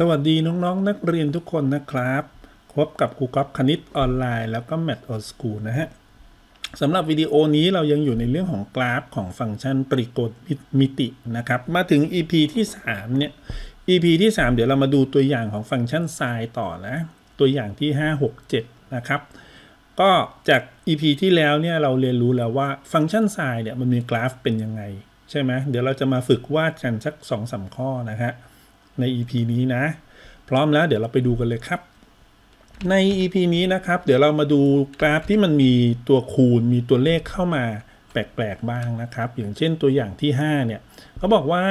สวัสดี น้องๆนนักเรียนทุกคนนะครับ พบกับ ครูก๊อฟคณิตออนไลน์ แล้วก็แมทออ c สกูลนะฮะ สำหรับวิดีโอนี้เรายังอยู่ในเรื่องของกราฟของฟังก์ชันปริกณมิติ นะครับ มาถึง EP ที่3เนี่ย EP ที่ 3 เดี๋ยวเรามาดูตัวอย่างของฟังก์ชันไซน์ต่อ นะ ตัวอย่างที่ 5 6 7 นะครับ ก็จาก EP ที่แล้วเนี่ยเราเรียนรู้แล้วว่าฟังก์ชันไซน์เนี่ยมันมีกราฟ เป็นยังไงใช่ไหมเดี๋ยวเราจะมาฝึกวาดกันสัก2สข้อนะฮะใน EP นี้ นะ พร้อมแล้วเดี๋ยวเราไปดูกันเลยครับ ใน EP นี้นะครับเดี๋ยวเรามาดูกราฟที่มันมีตัวคูณ มีตัวเลขเข้ามาแปลกๆบ้างนะครับ อย่างเช่นตัวอย่างที่5เนี่ยเขาบอกว่า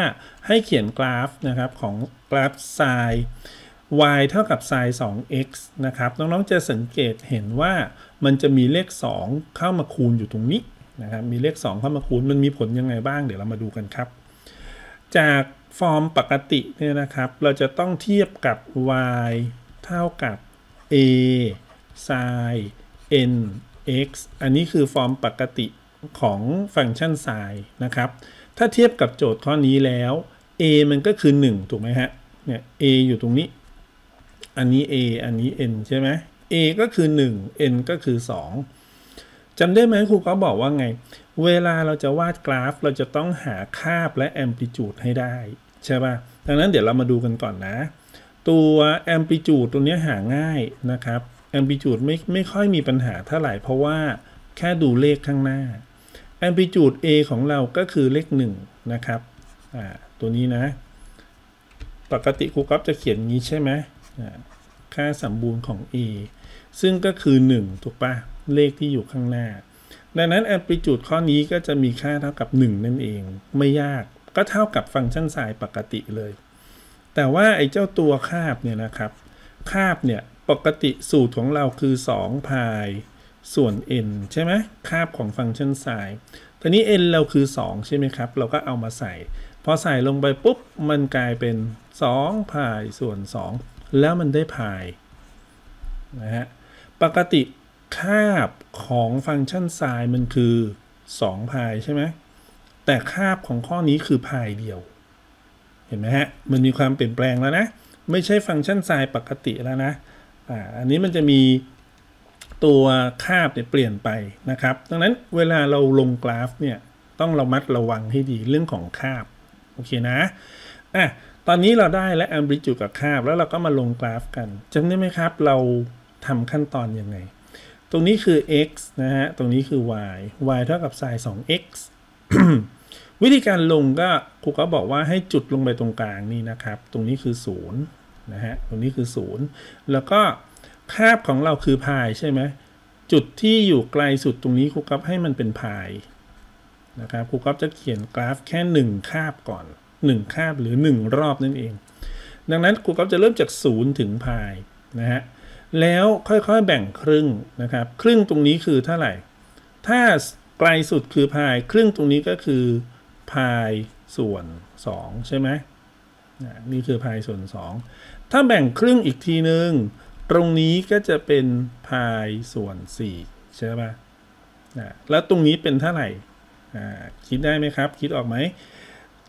ให้เขียนกราฟนะครับของกราฟไซน์ y เท่ากับไซน์ 2x นะครับน้องๆจะสังเกตเห็นว่ามันจะมีเลข 2 เข้ามาคูณอยู่ตรงนี้นะครับมีเลข 2 เข้ามาคูณมันมีผลยังไงบ้าง เดี๋ยวเรามาดูกันครับจากฟอร์มปกติเนี่ยนะครับ เราจะต้องเทียบกับ y เท่ากับ a sin n x อันนี้คือฟอร์มปกติของฟังก์ชัน sin นะครับ ถ้าเทียบกับโจทย์ข้อนี้แล้ว a มันก็คือ 1 ถูกไหมฮะ เนี่ย a อยู่ตรงนี้ อันนี้ a อันนี้ n ใช่ไหม a ก็คือ 1 n ก็คือ 2จำได้ไหมครูก็บอกว่าไงเวลาเราจะวาดกราฟเราจะต้องหาคาบและแอมพลิจูดให้ได้ ใช่ปะ่ะ ดังนั้นเดี๋ยวเรามาดูกันก่อนนะ ตัวแอมพลิจูดตัวนี้หาง่ายนะครับแอมพลิจูดไม่ ไม่ค่อยมีปัญหาเท่าไหร่ เพราะว่าแค่ดูเลขข้างหน้าแอมพลิจูด A ของเราก็คือเลข1นะครับ อ่าตัวนี้นะ ปกติครูกัฟจะเขียนงี้ใช่ไหมอ่าค่าสมบูรณ์ของ A ซึ่งก็คือ 1 ถูกปะเลขที่อยู่ข้างหน้าดังนั้นแอมพลิจูดข้อนี้ก็จะมีค่าเท่ากับ 1 นั่นเอง ไม่ยากก็เท่ากับฟังก์ชันสายปกติ เลย แต่ว่า ไอ้เจ้าตัวคาบ เนี่ย นะครับคาบ เนี่ย ปกติสูตรของเราคือ2พายส่วน n ใช่ไหมคาบของฟังก์ชันสายทีนี้ n เราคือ2ใช่ไหมครับเราก็เอามาใส่พอใส่ลงไปปุ๊บมันกลายเป็น2พายส่วน 2 แล้วมันได้พายนะฮะปกติคาบ ของฟังก์ชันไซน์มันคือ2พายใช่ไหม แต่คาบ ของข้อนี้คือพายเดียว เห็นไหมฮะ มันมีความเปลี่ยนแปลงแล้วนะ ไม่ใช่ฟังก์ชันไซน์ปกติแล้วนะ อ่า อันนี้มันจะมีตัวคาบเนี่ยเปลี่ยนไป นะครับ ดังนั้นเวลาเราลงกราฟเนี่ย ต้องระมัดระวังให้ดีเรื่องของคาบโอเคนะ อ่ะ ตอนนี้เราได้และแอมบริจูกับคาบแล้วเราก็มาลงกราฟกันจำได้ไหมครับ เราทำขั้นตอนยังไงตรงนี้คือ x นะฮะ ตรงนี้คือ y y เท่ากับ sin 2 x วิธีการลงก็ครูก็บอกว่าให้จุดลงไปตรงกลางนี่นะครับ ตรงนี้คือ 0 นะฮะ ตรงนี้คือ 0 แล้วก็คาบของเราคือพายใช่ไหมจุดที่อยู่ไกลสุดตรงนี้ครูกับให้มันเป็นพายนะครับ ครูก็จะเขียนกราฟแค่ 1 คาบก่อน 1คาบหรือ 1 รอบนั่นเอง ดังนั้นครูก็จะเริ่มจาก0ถึงพายนะฮะแล้วค่อยๆแบ่งครึ่งนะครับ ครึ่งตรงนี้คือเท่าไหร่ ถ้าไกลสุดคือพายครึ่งตรงนี้ก็คือพายส่วน2ใช่ไหมนี่คือพายส่วน 2 ถ้าแบ่งครึ่งอีกทีนึง ตรงนี้ก็จะเป็นพายส่วน4ใช่ปะ่ะแล้วตรงนี้เป็นเท่าไหร่ คิดได้ไหมครับคิดออกไหม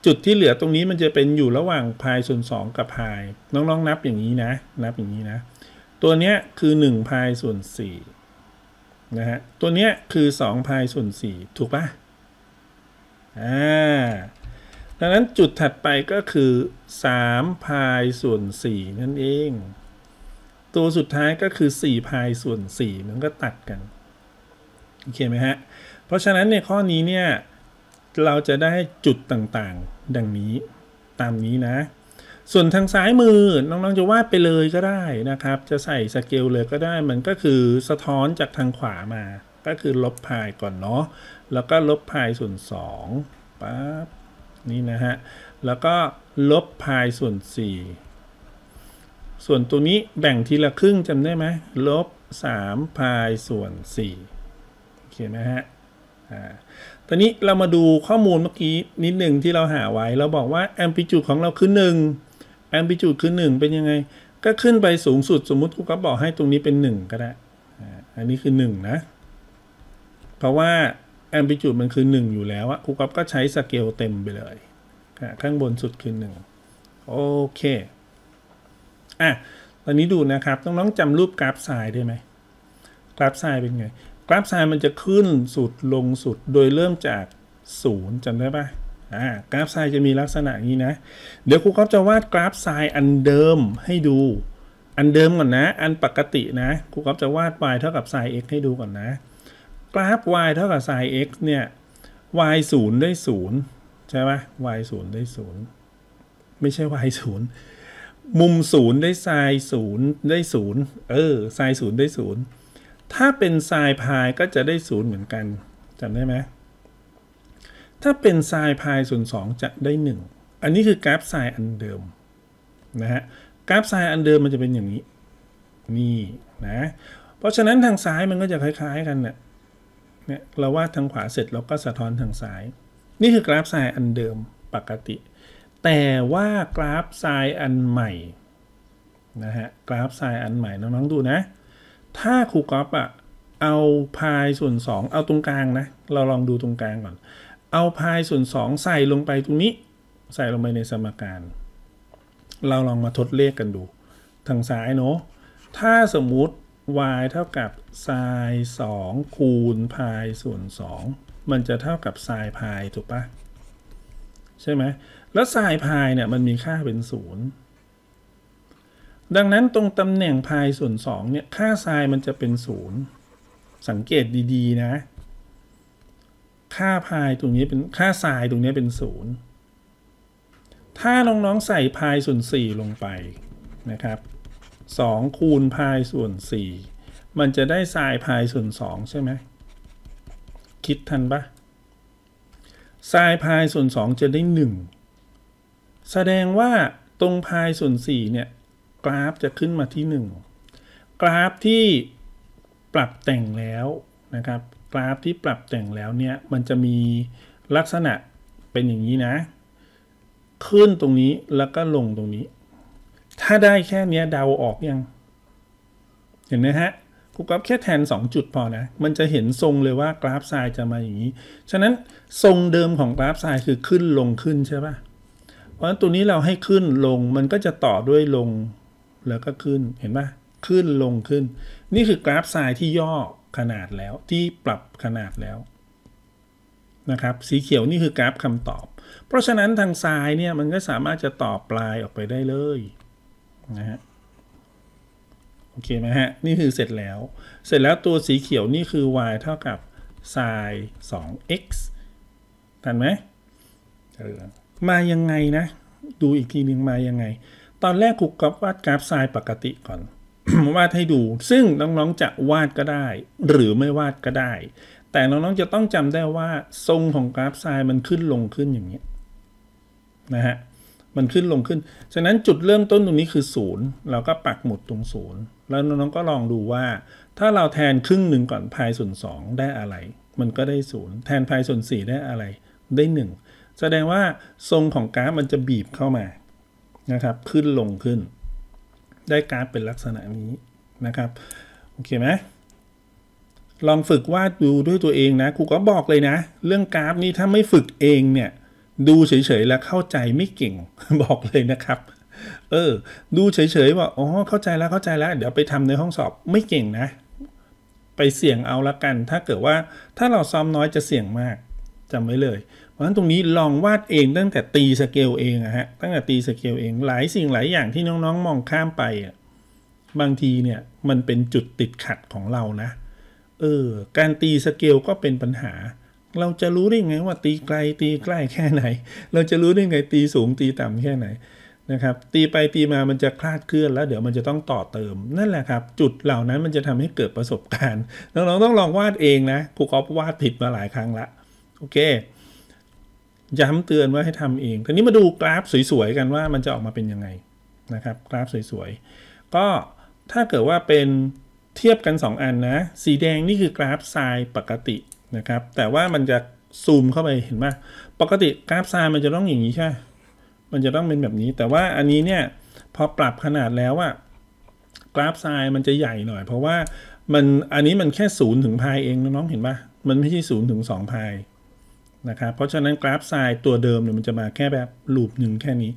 จุดที่เหลือตรงนี้มันจะเป็นอยู่ระหว่างพายส่วน 2 กับพายน้องๆนนับอย่างนี้นะ นับอย่างนี้นะตัวเนี้ยคือ1พายส่วน4นะฮะ ตัวเนี้ยคือ2พายส่วน4ถูกปะอ่าดังนั้นจุดถัดไปก็คือ3พายส่วน4นั่นเอง ตัวสุดท้ายก็คือ4พายส่วน4มันก็ตัดกันโอเคไหมฮะเพราะฉะนั้นในข้อนี้เนี่ยเราจะได้จุดต่างๆ ดังนี้ตามนี้นะส่วนทางซ้ายมือน้องๆจะวาดไปเลยก็ได้นะครับจะใส่สเกลเลยก็ได้มันก็คือสะท้อนจากทางขวามา ก็คือลบพายก่อนเนาะแล้วก็ลบพายส่วน2ปั๊บนี่นะฮะแล้วก็ลบพายส่วน 4 ส่วนตัวนี้แบ่งทีละครึ่งจำได้ไหมลบ3พายส่วน4โอเคไหมฮะอ่าตอนนี้เรามาดูข้อมูลเมื่อกี้นิดหนึ่งที่เราหาไว้เราบอกว่าแอมพลิจูดของเราคือ1แอมพลิจูดคือ 1 เป็นยังไง ก็ขึ้นไปสูงสุดสมมุติครูก็บอกให้ตรงนี้เป็น 1 ก็ได้ อันนี้คือ 1 นะ เพราะว่าแอมพลิจูดมันคือ 1 อยู่แล้วอะครูก็ก็ใช้สเกลเต็มไปเลยข้างบนสุดคือ 1 โอเค อ่ะตอนนี้ดูนะครับน้องๆจำรูป กราฟทรายได้ไหมกราฟทรายเป็น ไง กราฟทรายมันจะขึ้นสุดลงสุดโดยเริ่มจาก0จำได้ปะ่ะกราฟไซจะมีลักษณะนี้นะ เดี๋ยวครูก๊อฟจะวาดกราฟไซอันเดิมให้ดู อันเดิมก่อนนะ อันปกตินะ ครูก๊อฟจะวาด y เท่ากับไซน x ให้ดูก่อนนะ กราฟ y เท่ากับไซน x เนี่ย y ศูนย์ได้ศูนย์ใช่ไหม y ศูนย์ได้ศูนย์ไม่ใช่ y ศูนย์มุมศูนย์ได้ไซนย์ได้ศูนย์เออไซนย์ได้ศูนย์ถ้าเป็นไซพายก็จะได้ศูนย์เหมือนกันจำได้ไหมถ้าเป็นไซน์พายส่วน2จะได้ 1 อันนี้คือกราฟไซน์อันเดิมนะ ฮะ กราฟไซน์อันเดิมมันจะเป็นอย่างนี้ นี่ นะ เพราะฉะนั้นทางซ้ายมันก็จะคล้ายๆ กันเนี่ยเนี่ยเราวาดทางขวาเสร็จเราก็สะท้อนทางซ้าย นี่คือกราฟไซน์อันเดิมปกติ แต่ว่ากราฟไซน์อันใหม่นะฮะ กราฟไซน์อันใหม่น้องๆดูนะ ถ้าครูกอฟอะเอาพายส่วน2เอาตรงกลางนะ เราลองดูตรงกลางก่อนเอาพายส่วน2ใส่ลงไปตรงนี้ ใส่ลงไปในสมการ เราลองมาทดเลขกันดู ทางซ้ายเนาะถ้าสมมุติ y เท่ากับไซน์2คูณพายส่วน2มันจะเท่ากับไซน์พายถูกปะใช่ไหมแล้วไซน์พายเนี่ยมันมีค่าเป็นศูนย์ดังนั้นตรงตำแหน่งพายส่วน2เนี่ยค่าไซน์มันจะเป็นศูนย์สังเกตดีๆ นะค่าพายตรงนี้เป็นค่าทรายตรงนี้เป็นศูนย์ถ้า น้องๆใส่พายส่วนสี่ลงไปนะครับสองคูณพายส่วนสี่มันจะได้ทรายพายส่วนสองใช่ไหมคิดทันปะทรายพายส่วนสองจะได้หนึ่งแสดงว่าตรงพายส่วนสี่เนี่ยกราฟจะขึ้นมาที่หนึ่งกราฟที่ปรับแต่งแล้วนะครับกราฟที่ปรับแต่งแล้วเนี่ยมันจะมีลักษณะเป็นอย่างนี้นะ ขึ้นตรงนี้แล้วก็ลงตรงนี้ ถ้าได้แค่นี้เดาออกยัง เห็นไหมฮะกรูกรับแค่แทน 2 จุดพอนะ มันจะเห็นทรงเลยว่ากราฟทรายจะมาอย่างนี้ฉะนั้นทรงเดิมของกราฟทรายคือขึ้นลงขึ้น ใช่ปะ่ะเพราะฉะนั้นตัวนี้เราให้ขึ้นลงมันก็จะต่อด้วยลงแล้วก็ขึ้นเห็นปะ่ะขึ้นลงขึ้น นี่คือกราฟทรายที่ย่อขนาดแล้วที่ปรับขนาดแล้วนะครับสีเขียวนี่คือกราฟคำตอบ เพราะฉะนั้นทางซ้ายเนี่ยมันก็สามารถจะตอบปลายออกไปได้เลยนะฮะโอเคไหมฮะ นี่คือเสร็จแล้วเสร็จแล้วตัวสีเขียว นี่ คือ y เท่ากับไซน์ 2x ทันไหมมายังไงนะดูอีกทีหนึ่งมา ยัง ไง ตอนแรกครูกับวาดกราฟไซน์ปกติก่อนวาดให้ดู ซึ่งน้องๆจะวาดก็ได้ หรือไม่วาดก็ได้ แต่น้องๆจะต้องจำได้ว่าทรงของกราฟไซน์มันขึ้นลงขึ้นอย่างนี้นะฮะ มันขึ้นลงขึ้น ฉะนั้นจุดเริ่มต้นตรงนี้คือศูนย์ เราก็ปักหมุดตรงศูนย์ แล้วน้องๆก็ลองดูว่า ถ้าเราแทนครึ่งหนึ่งก่อนพายส่วนสองได้อะไร มันก็ได้ศูนย์ แทนพายส่วนสี่ได้อะไร ได้หนึ่ง แสดงว่าทรงของกราฟมันจะบีบเข้ามานะครับ ขึ้นลงขึ้นได้กราฟเป็นลักษณะนี้นะครับโอเคไหมลองฝึกวาดดูด้วยตัวเองนะ ครูก็บอกเลยนะ เรื่องกราฟนี้ถ้าไม่ฝึกเองเนี่ย ดูเฉยๆแล้วเข้าใจไม่เก่งบอกเลยนะครับ เออดูเฉยๆว่าอ๋อเข้าใจแล้วเข้าใจแล้วเดี๋ยวไปทำในห้องสอบไม่เก่งนะ ไปเสี่ยงเอาละกัน ถ้าเกิดว่าถ้าเราซ้อมน้อยจะเสี่ยงมากจำไว้เลยราะฉะนั้นตรงนี้ลองวาดเองตั้งแต่ตีสเกลเองอะฮะ ตั้งแต่ตีสเกลเอง หลายสิ่งหลายอย่างที่น้องๆ มองข้ามไปอะบางทีเนี่ย มันเป็นจุดติดขัดของเรานะ เออ การตีสเกลก็เป็นปัญหา เราจะรู้ได้ไงว่าตีไกลตีใกล้แค่ไหน เราจะรู้ได้ไงตีสูงตีต่ำแค่ไหนนะครับ ตีไปตีมามันจะคลาดเคลื่อน แล้วเดี๋ยวมันจะต้องต่อเติม นั่นแหละครับ จุดเหล่านั้นมันจะทำให้เกิดประสบการณ์น้องๆต้องลองวาดเองนะครูกอฟวาดผิดมาหลายครั้งละ โอเคย้ำเตือนว่าให้ทำเอง ทีนี้มาดูกราฟสวยๆ กันว่า มันจะออกมาเป็นยังไง นะครับกราฟสวยๆก็ถ้าเกิดว่าเป็นเทียบกัน 2 อันนะสีแดงนี่คือกราฟทรายปกตินะครับ แต่ว่ามันจะซูมเข้าไปเห็นไหมปกติกราฟทรายมันจะต้องอย่างนี้ใช่มันจะต้องเป็นแบบนี้ แต่ว่าอันนี้เนี่ยพอปรับขนาดแล้วอะกราฟทรายมันจะใหญ่หน่อย เพราะว่ามันอันนี้มันแค่ศูนย์ถึงพายเองน้องเห็นหมมันไม่ใช่ศูนย์ถึงสองพายนะครับ เพราะฉะนั้นกราฟทรายตัวเดิมเนี่ยมันจะมาแค่แบบ ลูปหนึ่งแค่นี้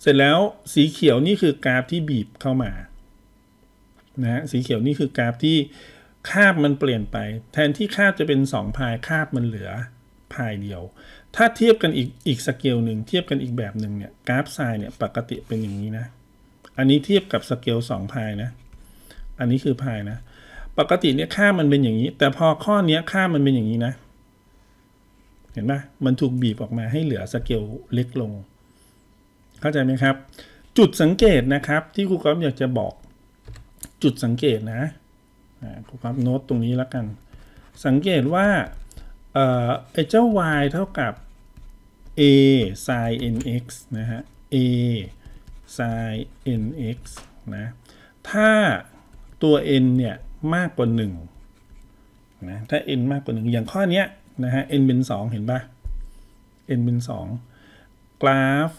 เสร็จแล้วสีเขียวนี่คือกราฟที่บีบเข้ามา นะสีเขียวนี่คือกราฟที่ คาบมันเปลี่ยนไป แทนที่คาบจะเป็น2พายคาบมันเหลือพายเดียว ถ้าเทียบกันอีกอีกสเกลหนึ่งเทียบกันอีกแบบหนึ่งเนี่ยกราฟทรายเนี่ยปกติเป็นอย่างนี้นะอันนี้เทียบกับสเกล2พายนะอันนี้คือพายนะปกติเนี่ยค่ามันเป็นอย่างนี้ แต่พอข้อนี้ค่ามันเป็นอย่างนี้นะเห็นไหมมันถูกบีบออกมาให้เหลือสเกลเล็กลง เข้าใจไหมครับ จุดสังเกตนะครับที่ครูก๊อฟอยากจะบอกจุดสังเกตนะครูก๊อฟโน้ตตรงนี้แล้วกัน สังเกตว่าไอ้เจ้า y เท่ากับ a sin nx นะฮะ a sin nx นะ ถ้าตัว n เนี่ยมากกว่า 1 นะถ้า n มากกว่า 1 อย่างข้อนี้นะฮะ n เป็น 2 เห็นปะ n เป็น 2 กราฟ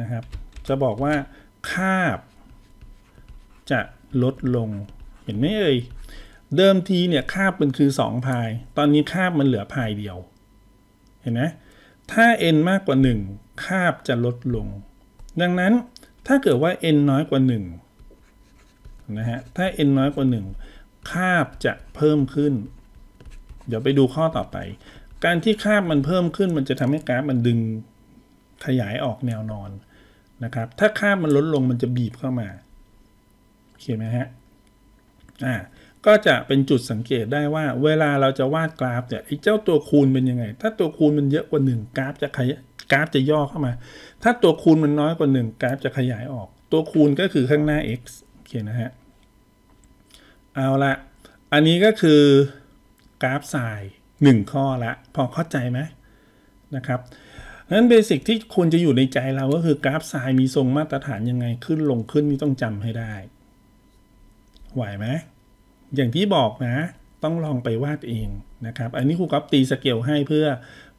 นะครับ จะบอกว่า คาบ จะลดลง เห็นไหมเอ่ย เดิมทีเนี่ยคาบมันคือ 2 พาย ตอนนี้คาบมันเหลือพายเดียว เห็นไหมถ้า n มากกว่า 1 คาบจะลดลง ดังนั้น ถ้าเกิดว่า n น้อยกว่า 1 นะฮะ ถ้า n น้อยกว่า 1 คาบจะเพิ่มขึ้นเดี๋ยวไปดูข้อต่อไป การที่ค่ามันเพิ่มขึ้นมันจะทำให้กราฟมันดึงขยายออกแนวนอน นะครับ ถ้าค่ามันลดลงมันจะบีบเข้ามาเขียนไหมฮะ อ่า ก็จะเป็นจุดสังเกตได้ว่า เวลาเราจะวาดกราฟเนี่ยไอ้เจ้าตัวคูณเป็นยังไง ถ้าตัวคูณมันเยอะกว่า 1 กราฟจะขยายกราฟจะย่อเข้ามา ถ้าตัวคูณมันน้อยกว่า 1 กราฟจะขยายออก ตัวคูณก็คือข้างหน้า x โอเคนะฮะ เอาละอันนี้ก็คือกราฟสาย1ข้อละพอเข้าใจไหมนะครับนั้นเบสิกที่ควรจะอยู่ในใจเราก็คือกราฟสายมีทรงมาตรฐานยังไงขึ้นลงขึ้นนี่ต้องจำให้ได้ไหวไหมอย่างที่บอกนะ ต้องลองไปวาดเองนะครับอันนี้ครูกรับตีสเกลให้เพื่อ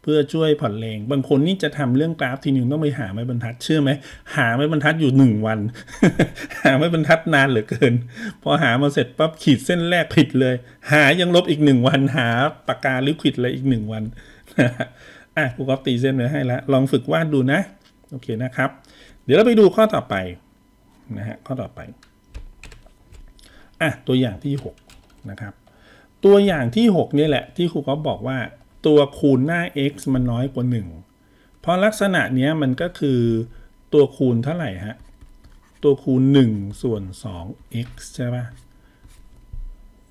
เพื่อช่วยผ่อนแรง บางคนนี่จะทำเรื่องกราฟทีนึง ต้องไปหาไม้บรรทัด เชื่อไหม หาไม้บรรทัดอยู่หนึ่งวัน หาไม้บรรทัดนาน เหลือเกิน พอหามาเสร็จปั๊บขีดเส้นแรกผิดเลย หายังลบอีกหนึ่งวัน หาปากกาลิควิดเลยอีกหนึ่งวันอ่ะครูก็ตีเส้นไว้ให้แล้ว ลองฝึกวาดดูนะ โอเคนะครับ เดี๋ยวเราไปดูข้อต่อไปนะฮะ ข้อต่อไปอ่ะตัวอย่างที่6นะครับ ตัวอย่างที่6นี่แหละที่ครูก็บอกว่าตัวคูณหน้า x มันน้อยกว่า1เพราะลักษณะนี้มันก็คือตัวคูณเท่าไหร่ฮะ ตัวคูณ 1 ส่วน 2x ใช่ปะ่ะ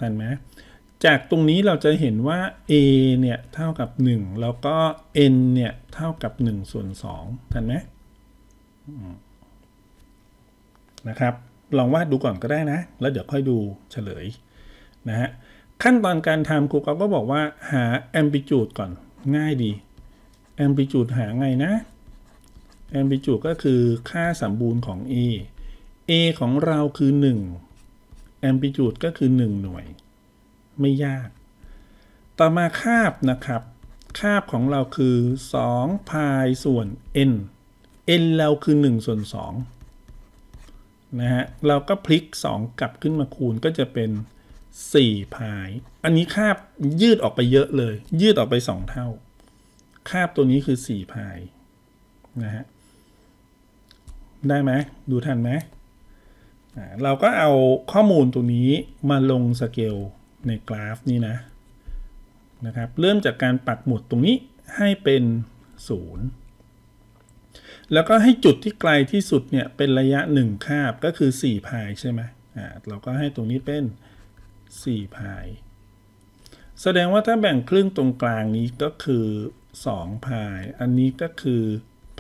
ตันไหมจากตรงนี้เราจะเห็นว่า a เนี่ยเท่ากับ 1 แล้วก็ n เนี่ยเท่ากับ 1 ส่วน2ทันไหมนะครับ ลองวาดดูก่อนก็ได้นะ แล้วเดี๋ยวค่อยดูเฉลยนะฮะขั้นตอนการทำครูก็บอกว่าหา amplitude ก่อนง่ายดี amplitude หาไงนะ amplitude ก็คือค่าสมบูรณ์ของ a a ของ เรา คือ1 amplitude ก็คือ1 หน่วย ไม่ยาก ต่อมาคาบนะครับคาบของเราคือ2พาย ส่วน n n เราคือ1ส่วน2นะฮะ เราก็พลิก 2กลับขึ้นมาคูณก็จะเป็น4พาย อันนี้คาบยืดออกไปเยอะเลย ยืดออกไป 2 เท่า คาบตัว นี้คือ 4 พายนะ ฮะ ได้ไหมดู ทันไหมเราก็เอาข้อมูลตัวนี้มาลงสเกลในกราฟนี้นะ นะ ครับ เริ่มจากการ ปัก หมุดตรงนี้ให้เป็น0แล้วก็ให้จุดที่ ไกลที่สุด เนี่ยเป็นระยะ 1คาบก็คือ4พายใช่ไหมเราก็ให้ตรงนี้เป็น4พายแสดงว่าถ้าแบ่งครึ่ง ตรงกลางนี้ก็คือ2พายอันนี้ก็คือ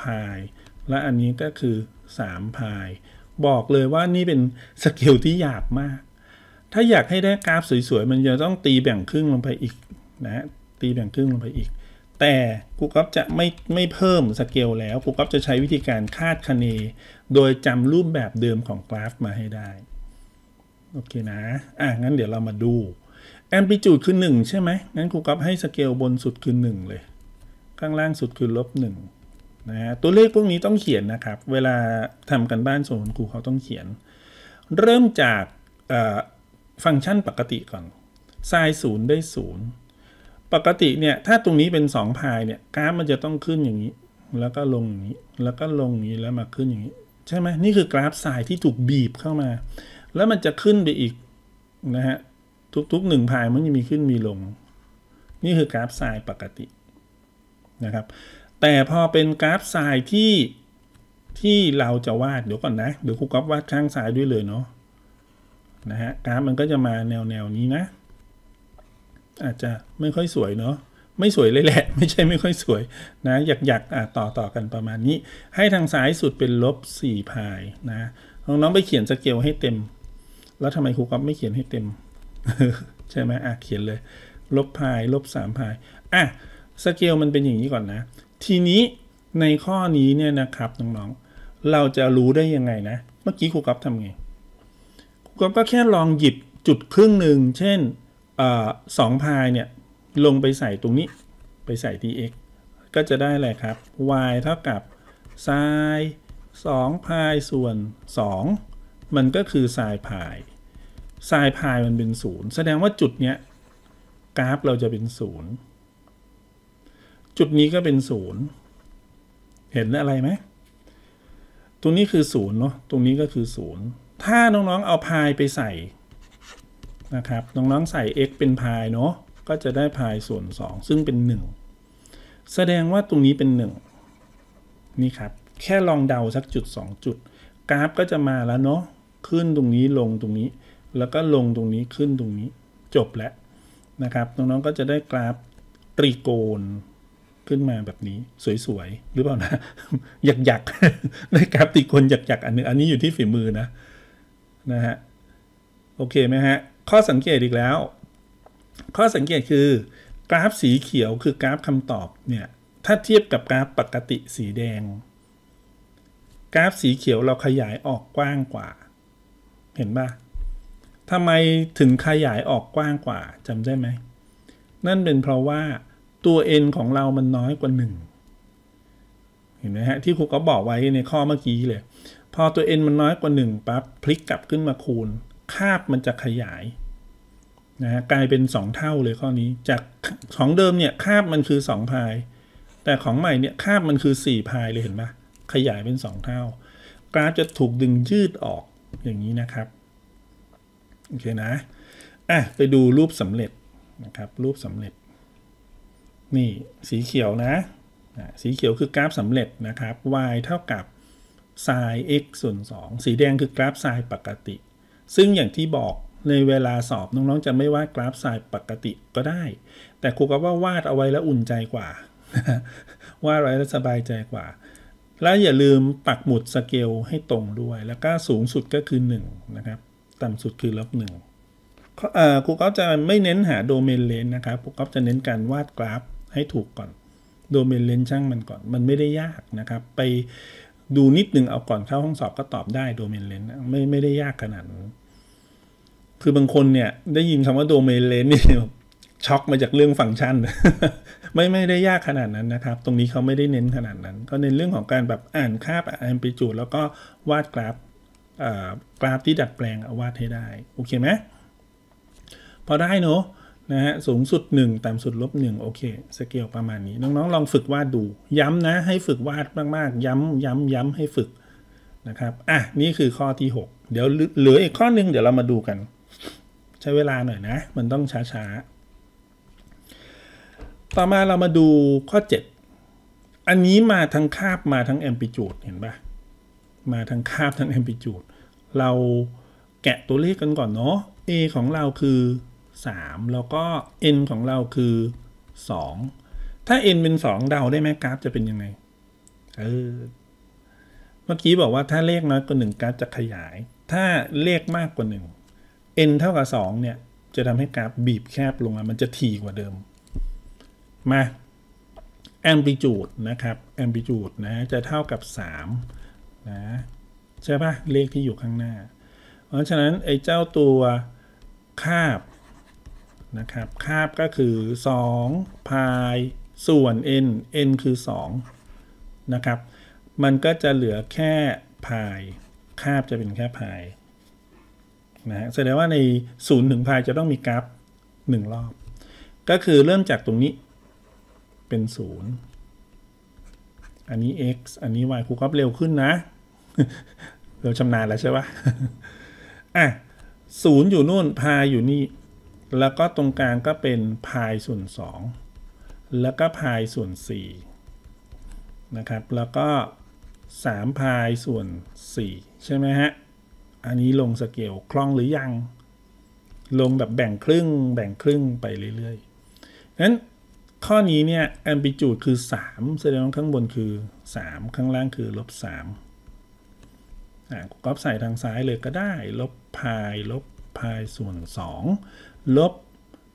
พายและอันนี้ก็คือ3พายบอกเลยว่านี่เป็นสกิลที่หยาบมาก ถ้าอยากให้ได้กราฟสวย ๆ มัน จะ ต้องตีแบ่งครึ่งลงไปอีกนะ ตีแบ่งครึ่งลงไปอีก แต่กูก๊อฟจะไม่ไม่เพิ่ม สเกลแล้วกูก๊อฟจะใช้วิธีการคาดคะเน โดยจำรูปแบบเดิมของกราฟมาให้ได้โอเคนะ อ่ะ งั้นเดี๋ยวเรามาดูแอมพลิจูดคือ1ใช่ไหม งั้นครูกับให้สเกลบนสุดคือ 1 เลย ข้างล่างสุดคือลบ1นะฮะตัวเลขพวกนี้ต้องเขียนนะครับ เวลาทำกันบ้านส่วนครูเขาต้องเขียน เริ่มจากฟังก์ชันปกติก่อนไซน์ศูนย์ได้ศูนย์ปกติเนี่ย ถ้าตรงนี้เป็น 2 พายเนี่ย กราฟมันจะต้องขึ้นอย่างนี้ แล้วก็ลงอย่างนี้ แล้วก็ลงอย่างนี้แล้วมาขึ้นอย่างนี้ใช่ไหมนี่คือกราฟไซน์ที่ถูกบีบเข้ามาแล้วมันจะขึ้นไปอีกนะฮะทุกๆหนึ่งพายมันจะมีขึ้นมีลงนี่คือกราฟทรายปกตินะครับ แต่พอเป็นกราฟทรายที่ที่เราจะวาดเดี๋ยวก่อนนะเดี๋ยวครูก๊อฟวาดข้างทรายด้วยเลยเนาะนะฮะกราฟมันก็จะมาแนวแนวนี้นะ อาจจะไม่ค่อยสวยเนาะไม่สวยเลยแหละไม่ใช่ไม่ค่อยสวยนะอยากอยากอ่ะต่อต่อกันประมาณนี้ ให้ทางซ้ายสุดเป็นลบสี่พายนะน้องๆไปเขียนสเกลให้เต็มแล้วทำไมครูก๊อฟไม่เขียนให้เต็มใช่ไหมอ่ะเขียนเลยลบพายลบสามพายอ่ะสเกลมันเป็นอย่างนี้ก่อนนะ ทีนี้ในข้อนี้เนี่ยนะครับน้องๆเราจะรู้ได้ยังไงนะเมื่อกี้ครูก๊อฟทำไงครูก๊อฟก็แค่ลองหยิบจุดครึ่งหนึ่งเช่นสองพายเนี่ยลงไปใส่ตรงนี้ไปใส่ dx ก็จะได้อะไรครับ y เท่ากับไซน์สองพายส่วน2มันก็คือไซน์พายไซน์พายมันเป็นศูนย์แสดงว่าจุดเนี้ยกราฟเราจะเป็นศูนย์จุดนี้ก็เป็นศูนย์เห็น อะไรไหมตรงนี้คือศูนย์เนาะตรงนี้ก็คือศูนย์ถ้าน้อง ๆ เอาพายไปใส่ นะ ครับ น้อง ๆ ใส่ x เป็นพายเนาะก็จะได้พายส่วน 2 ซึ่งเป็น 1 แสดงว่าตรงนี้เป็น 1 นี่ ครับแค่ลองเดาสักจุด 2 จุด กราฟก็จะมาแล้วเนาะขึ้นตรงนี้ลงตรงนี้แล้วก็ลงตรงนี้ขึ้นตรงนี้จบแล้วนะครับ น้องๆก็จะได้กราฟตรีโกณขึ้นมาแบบนี้สวยๆหรือเปล่านะหยักๆได้กราฟตรีโกณหยักๆอันนึงอันนี้อยู่ที่ฝีมือนะนะฮะโอเคไหมฮะข้อสังเกตอีกแล้ว ข้อสังเกตคือ กราฟสีเขียวคือกราฟคำตอบเนี่ยถ้าเทียบกับกราฟปกติสีแดง กราฟสีเขียวเราขยายออกกว้างกว่า เห็นปะทำไมถึงขยายออกกว้างกว่าจำได้ไหมนั่นเป็นเพราะว่าตัว n ของเรามันน้อยกว่า 1 เห็นไหมฮะที่ครูก็บอกไว้ในข้อเมื่อกี้เลยพอตัว n มันน้อยกว่า1ปั๊บพลิกกลับขึ้นมาคูณ คาบมันจะขยายนะฮะกลายเป็น 2 เท่าเลยข้อนี้ จากของเดิมเนี่ยคาบมันคือ2 พาย แต่ของใหม่เนี่ยคาบมันคือ 4 พายเลยเห็นไหมขยายเป็น 2 เท่า กราฟจะถูกดึงยืดออกอย่างนี้นะครับโอเคนะอ่ะไปดูรูปสำเร็จนะครับ รูปสำเร็จ นี่ สีเขียวนะ สีเขียวคือกราฟสำเร็จนะครับ y เท่ากับ sin x ส่วน 2 สีแดงคือกราฟ sin ปกติ ซึ่งอย่างที่บอกในเวลาสอบ น้องๆจะไม่วาดกราฟ sin ปกติก็ได้ แต่ครูก็ว่าวาดเอาไว้แล้วอุ่นใจกว่าวาดไว้แล้วสบายใจกว่า แล้วอย่าลืมปักหมุดสเกลให้ตรงด้วย แล้วก็สูงสุดก็คือ 1 นะครับต่ำสุดคือลบหนึ่งครูก็จะไม่เน้นหาโดเมนเลนนะครับครูก็จะเน้นการวาดกราฟให้ถูกก่อนโดเมนเลนช่างมันก่อน มันไม่ได้ยากนะครับไปดูนิดหนึ่งเอาก่อนเข้าห้องสอบก็ตอบได้โดเมนเลนไม่ไม่ได้ยากขนาดนั้นคือบางคนเนี่ยได้ยินคำว่าโดเมนเลนนี่ช็อกมาจากเรื่องฟังก์ชัน ไม่ไม่ได้ยากขนาดนั้นนะครับ ตรงนี้เขาไม่ได้เน้นขนาดนั้น ก็เน้นเรื่องของการแบบอ่านค่าอ่านไจูด แล้วก็วาดกราฟกราฟที่ดัดแปลงเอาวาดให้ได้ โอเคไหมพอได้เนาะนะฮะสูงสุด 1ต่ำสุดลบ1โอเคสเกลประมาณนี้น้องๆลองฝึกวาดดู ย้ำนะให้ฝึกวาดมากๆย้ำย้ำย้ำให้ฝึกนะครับอ่ะนี่คือข้อที่6เดี๋ยวเหลืออีกข้อนึงเดี๋ยวเรามาดูกัน ใช้เวลาหน่อยนะมันต้องช้าๆต่อมาเรามาดูข้อ 7 อันนี้มาทั้งคาบมาทั้งแอมพลิจูดเห็นปะ่ะมาทั้งคาบทั้งแอมพลิจูด เราแกะตัวเลขกันก่อนเนาะ a ของเราคือ 3 แล้วก็ n ของเราคือ 2 ถ้า n เป็น 2เดาได้ไหมกราฟจะเป็นยังไงเออเมื่อกี้บอกว่าถ้าเลขน้อยกว่า 1กราฟจะขยาย ถ้าเลขมากกว่า 1 n เท่ากับ 2 เนี่ย จะทำให้กราฟบีบแคบลงมามันจะถี่กว่าเดิม มาแอมพลิจูดนะครับแอมพลิจูดนะจะเท่ากับ 3นะ ใช่ปะเลขที่อยู่ข้างหน้า เพราะฉะนั้น ไอ้เจ้าตัวคาบ นะครับคาบก็คือ 2 พาย ส่วน n n คือ 2 นะครับ มันก็จะเหลือแค่พาย คาบจะเป็นแค่พาย นะแสดงว่าใน0ูนย์ถึงพายจะต้องมีกราฟ1รอบ ก็คือเริ่มจากตรงนี้ เป็น0อันนี้ x อันนี้ y คูกกับเร็วขึ้นนะ เราชำนาญแล้วใช่ปะอ่ะศูนย์อยู่นู่นพายอยู่นี่ แล้วก็ตรงกลางก็เป็นพายส่วนสองแล้วก็พายส่วนสี่นะครับ แล้วก็สามพายส่วนสี่ใช่ไหมฮะ อันนี้ลงสเกล คล่องหรือยัง ลงแบบแบ่งครึ่ง แบ่งครึ่งไปเรื่อยๆ นั้นข้อนี้เนี่ย amplitude คือ3แสดงว่าข้างบนคือ 3 ข้างล่างคือ ลบ3ามก๊อปใส่ทางซ้ายเลยก็ได้ ลบพายลบพายส่วน 2 ลบ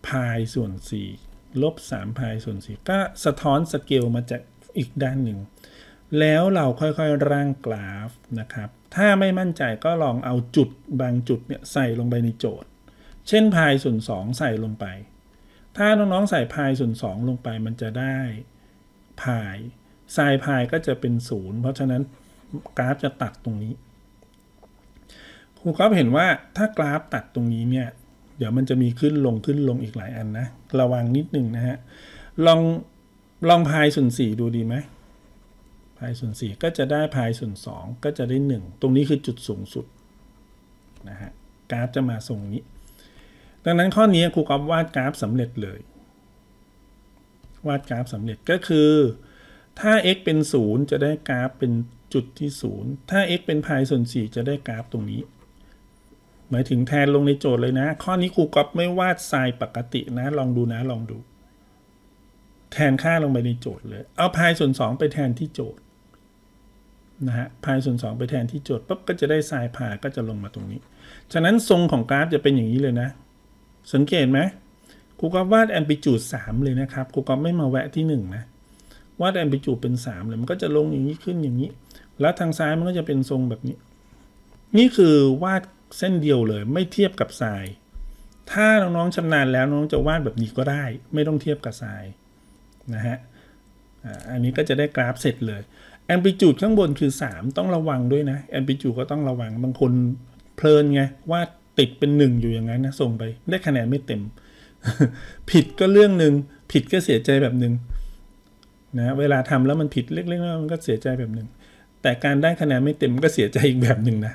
พายส่วน 4 ลบ3พายส่วน 4 ก็สะท้อนสเกลมาจากอีกด้านหนึ่ง แล้วเราค่อยๆร่างกราฟนะครับ ถ้าไม่มั่นใจก็ลองเอาจุดบางจุดเนี่ย ใส่ลงไปในโจทย์ เช่นพายส่วน 2 ใส่ลงไปถ้าน้องๆใส่พายส่วน2ลงไปมันจะได้พายไซา์พายก็จะเป็นศูนย์เพราะฉะนั้นกราฟจะตัดตรงนี้ ครูครับเห็นว่าถ้ากราฟตัดตรงนี้เนี่ยเดี๋ยวมันจะมีขึ้นลงขึ้นลงอีกหลายอันนะ ระวังนิดหนึ่งนะฮะ ลอง ลองพายส่วน4ดูดีไหมพายส่วน4ก็จะได้พายส่วน2ก็จะได้ 1 ตรงนี้คือจุดสูงสุดนะฮะกราฟจะมาทรงนี้ดังนั้นข้อนี้ครูกอฟวาดกราฟสำเร็จเลย วาดกราฟสำเร็จก็คือ ถ้า x เป็น0จะได้กราฟเป็นจุดที่0ถ้า x เป็นพายส่วน4จะได้กราฟตรงนี้ หมายถึงแทนลงในโจทย์เลยนะ ข้อนี้ครูกอฟไม่วาดทรายปกตินะ ลองดูนะ ลองดู แทนค่าลงไปในโจทย์เลย เอาพายส่วน2ไปแทนที่โจทย์นะฮะพายส่วน2ไปแทนที่โจทย์ปุ๊บก็จะได้ไซน์พายก็จะลงมาตรงนี้ฉะนั้นทรงของกราฟจะเป็นอย่างนี้เลยนะสังเกตไหมครูก็วาดแอมพิจูดสามเลยนะครับครูก็ไม่มาแวะที่หนึ่งนะวาดแอมพิจูดเป็นสามเลยมันก็จะลงอย่างนี้ขึ้นอย่างนี้ แล้วทางซ้ายมันก็จะเป็นทรงแบบนี้ นี่คือวาดเส้นเดียวเลยไม่เทียบกับทรายถ้าน้องๆชำนาญแล้วน้องจะวาดแบบนี้ก็ได้ ไม่ต้องเทียบกับทรายนะฮะอันนี้ก็จะได้กราฟเสร็จเลยแอมพิจูดข้างบนคือ 3 ต้องระวังด้วยนะแอมพิจูดก็ต้องระวังบางคนเพลินไงวาดติดเป็นหนึ่งอยู่อย่างนั้นนะส่งไปได้คะแนนไม่เต็ม ผิดก็เรื่องหนึ่งผิดก็เสียใจแบบหนึ่งนะเวลาทำแล้วมันผิดเล็กๆมันก็เสียใจแบบหนึ่งแต่การได้คะแนนไม่เต็มก็เสียใจอีกแบบหนึ่งนะ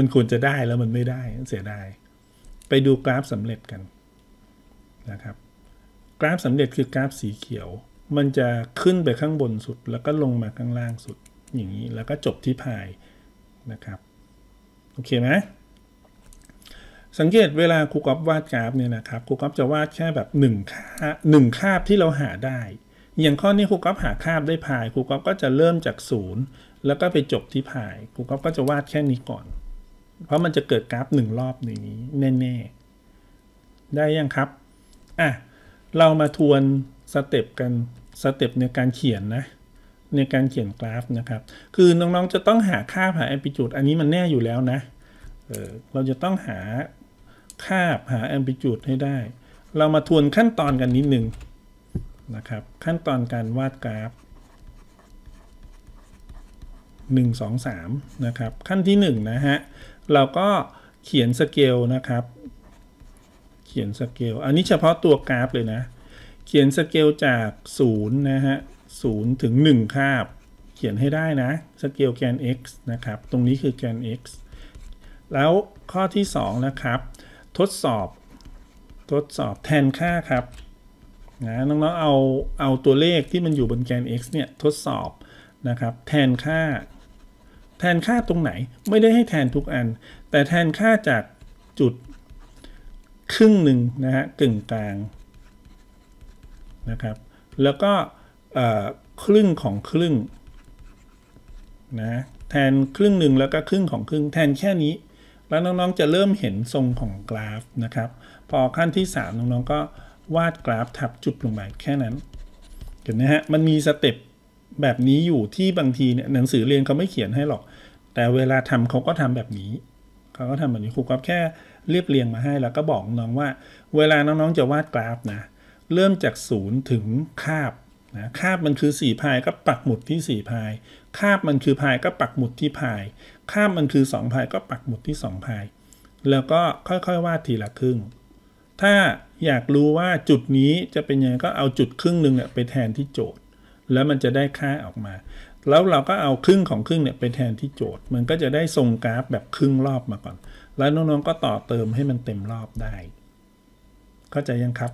มันควรจะได้แล้วมันไม่ได้เสียดายไปดูกราฟสำเร็จกันนะครับ กราฟสำเร็จคือกราฟสีเขียว มันจะขึ้นไปข้างบนสุดแล้วก็ลงมาข้างล่างสุดอย่างนี้ แล้วก็จบที่พายนะครับโอเคไหมสังเกตเวลาครูกอลวาดกราฟเนี่ยนะครับครูกอลจะวาดแค่แบบ1ค่า1คาบที่เราหาได้ อย่างข้อนี้ครูกอลหาคาบได้พายครูกอลก็จะเริ่มจากศูนย์แล้วก็ไปจบที่พายครูกอลก็จะวาดแค่นี้ก่อน เพราะมันจะเกิดกราฟหนึ่งรอบนนี้แน่ ๆ ได้ยังครับอ่ะเรามาทวนสเต็ปกันสเต็ปในการเขียนนะในการเขียนกราฟนะครับ คือน้องๆจะต้องหาค่าหาแอมพลิจูดอันนี้มันแน่อยู่แล้วนะเออเราจะต้องหาคาบหา amplitude ให้ได้ เรามาทวนขั้นตอนกันนิดนึงนะครับขั้นตอนการวาดกราฟ 1 2 3 นะครับ ขั้นที่1นะฮะเราก็เขียนสเกลนะครับ เขียนสเกล อันนี้เฉพาะตัวกราฟเลยนะ เขียนสเกลจาก0นะฮะ0ถึง1คาบเขียนให้ได้นะ สเกลแกน x นะครับตรงนี้คือแกน x แล้วข้อที่2นะครับทดสอบทดสอบแทนค่าครับนะน้องๆเอาเอาตัวเลขที่มันอยู่บนแกน x เนี่ยทดสอบ นะครับแทนค่าแทนค่าตรงไหนไม่ได้ให้แทนทุกอันแต่แทนค่าจากจุดครึ่งหนึ่งนะฮะกึ่งกลางนะครับแล้วก็ครึ่งของครึ่งนะแทนครึ่งหนึ่งแล้วก็ครึ่งของครึ่ง แทนแค่นี้แล้วน้องๆจะเริ่มเห็นทรงของกราฟนะครับ พอขั้นที่3น้องๆ ก็วาดกราฟทับจุดลงไปแค่นั้นเห็นไหมฮะ มันมีสเต็ปแบบนี้อยู่ที่บางทีเนี่ยหนังสือเรียนเขาไม่เขียนให้หรอก แต่เวลาทำเขาก็ทำแบบนี้ เขาก็ทำแบบนี้ครูก็แค่ เรียบเรียงมาให้ แล้วก็บอกน้องว่า เวลาน้องๆจะวาดกราฟนะ เริ่มจากศูนย์ถึงคาบนะ คาบมันคือ4พายก็ปักหมุดที่4พาย คาบมันคือพายก็ปักหมุดที่พายข้ามมันคือ2พายก็ปักหมุดที่2 พาย แล้วก็ค่อยๆ วาดทีละครึ่ง ถ้าอยากรู้ว่าจุดนี้จะเป็นยังไงก็เอาจุดครึ่งหนึ่งเนี่ยไปแทนที่โจทย์ แล้วมันจะได้ค่าออกมา แล้วเราก็เอาครึ่งของครึ่งเนี่ยไปแทนที่โจทย์ มันก็จะได้ทรงกราฟแบบครึ่งรอบมาก่อน แล้วน้องๆก็ต่อเติมให้มันเต็มรอบได้เข้าใจยังครับ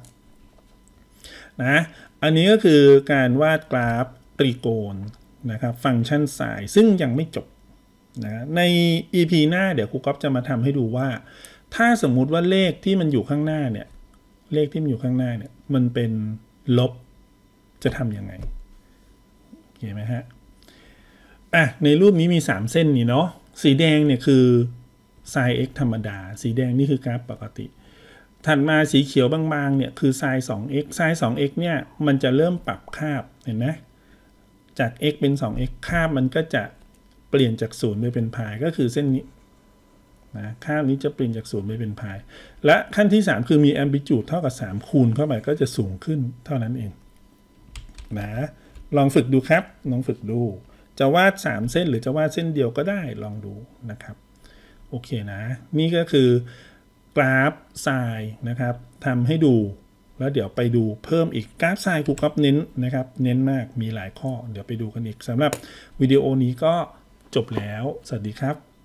นะอันนี้ก็คือการวาดกราฟตรีโกณนะครับฟังก์ชันสายซึ่งยังไม่จบนะใน EP หน้าเดี๋ยวครูก๊อฟจะมาทำให้ดูว่า ถ้าสมมุติว่าเลขที่มันอยู่ข้างหน้าเนี่ยเลขที่มันอยู่ข้างหน้าเนี่ยมันเป็นลบจะทำยังไงเห็นไหมฮะอ่ะในรูปนี้มี 3 เส้นนี่เนาะสีแดงเนี่ย คือ sin x ธรรมดา สีแดงนี่คือกราฟปกติ ถัดมาสีเขียวบางๆเนี่ยคือ sin 2x sin 2x เนี่ยมันจะเริ่มปรับคาบเห็นไหมจาก x เป็น 2x คาบมันก็จะเปลี่ยนจากศูนย์ไปเป็นพายก็คือเส้นนี้นะค่านี้จะเปลี่ยนจากศูนย์ไปเป็นพายและขั้นที่ 3 คือมีแอมบิจูดเท่ากับ 3 คูณเข้าไปก็จะสูงขึ้นเท่านั้นเองนะลองฝึกดูครับลองฝึกดู จะวาด 3 เส้นหรือจะวาดเส้นเดียวก็ได้ลองดูนะครับโอเคนะนี่ก็คือกราฟทรายนะครับทำให้ดูแล้วเดี๋ยวไปดูเพิ่มอีกกราฟทรายครูก๊อฟเน้นนะครับ เน้นมากมีหลายข้อเดี๋ยวไปดูกันอีกสำหรับวิดีโอนี้ก็จบแล้ว สวัสดีครับ